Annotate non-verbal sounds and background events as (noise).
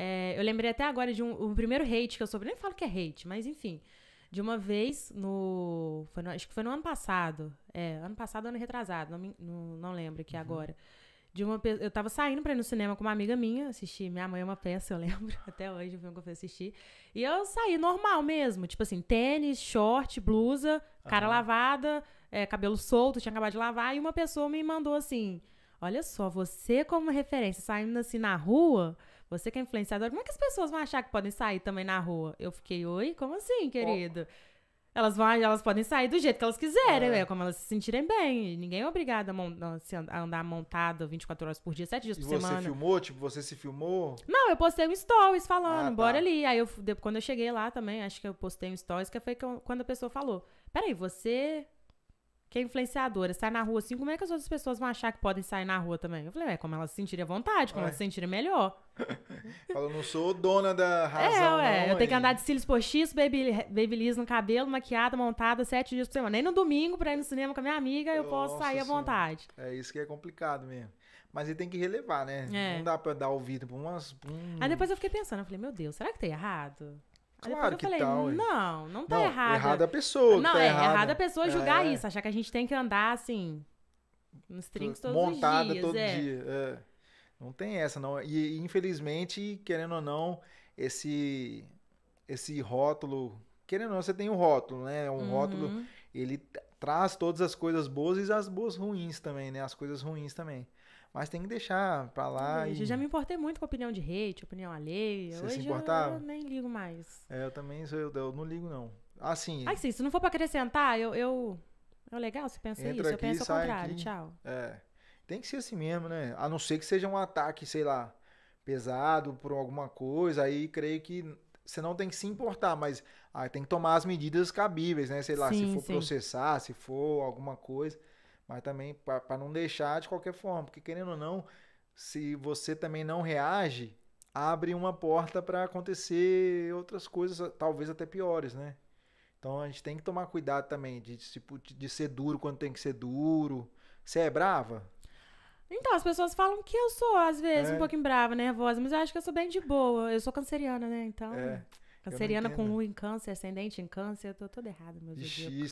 É, eu lembrei até agora de um, um primeiro hate que eu soube. Nem falo que é hate, mas enfim. De uma vez no, no Acho que foi no ano passado. É, ano passado, ano retrasado. Não, não, não lembro aqui uhum. agora. De uma, eu tava saindo pra ir no cinema com uma amiga minha, assisti Minha Mãe é uma Peça, eu (laughs) lembro, até hoje o filme que eu fui assistir. E eu saí normal mesmo, tipo assim, tênis, short, blusa, cara uhum. lavada, é, cabelo solto, tinha acabado de lavar, e uma pessoa me mandou assim: Olha só, você como referência saindo assim na rua, você que é influenciadora, como é que as pessoas vão achar que podem sair também na rua? Eu fiquei, oi, como assim, querido? Oh. Elas vão, elas podem sair do jeito que elas quiserem, é. é como elas se sentirem bem. Ninguém é obrigado a, andar montado 24 horas por dia, 7 dias e por semana. Você filmou? Tipo, você se filmou? Não, eu postei um stories falando, ah, tá. bora ali. Aí eu, quando eu cheguei lá também, acho que eu postei um stories, que foi quando a pessoa falou: Peraí, você que é influenciadora, sai na rua assim, como é que as outras pessoas vão achar que podem sair na rua também? Eu falei, é como elas se sentiria à vontade, como ué. elas se sentiria melhor. (laughs) Falou, não sou dona da razão, É, ué, não, eu aí. tenho que andar de cílios postiços, baby, babyliss no cabelo, maquiada, montada, sete dias por semana. Nem no domingo, pra ir no cinema com a minha amiga, eu Nossa posso sair à vontade. É isso que é complicado mesmo. Mas ele tem que relevar, né? É. Não dá pra dar ouvido pra umas... Pra um... Aí depois eu fiquei pensando, eu falei, meu Deus, será que tá errado? Aí claro eu que falei, não, não tá não, errado. Errada é a pessoa. Não, tá é errada. errada é a pessoa é. julgar é. isso, achar que a gente tem que andar assim, nos todo todos Montada os dias. todo é. dia. É. Não tem essa, não. E infelizmente, querendo ou não, esse, esse rótulo. Querendo ou não, você tem um rótulo, né? Um uhum. rótulo, ele traz todas as coisas boas e as boas ruins também, né? As coisas ruins também. Mas tem que deixar pra lá. Eu e... já me importei muito com opinião de hate, opinião alheia. Você Hoje se importava? Eu, nem ligo mais. É, eu também, eu, eu não ligo, não. Assim. Ah, sim, se não for pra acrescentar, eu. eu... É legal, você pensa isso, aqui, eu penso ao contrário, aqui. tchau. É. Tem que ser assim mesmo, né? A não ser que seja um ataque, sei lá, pesado por alguma coisa, aí creio que você não tem que se importar, mas aí ah, tem que tomar as medidas cabíveis, né? Sei lá, sim, se for sim. processar, se for alguma coisa. Mas também para não deixar de qualquer forma, porque querendo ou não, se você também não reage, abre uma porta para acontecer outras coisas, talvez até piores, né? Então a gente tem que tomar cuidado também de, de, de ser duro quando tem que ser duro. Você é brava? Então, as pessoas falam que eu sou, às vezes, é. um pouquinho brava, nervosa, né, mas eu acho que eu sou bem de boa. Eu sou canceriana, né? Então. É. Canceriana com lua em câncer, ascendente em câncer, eu tô toda errada, meu Deus.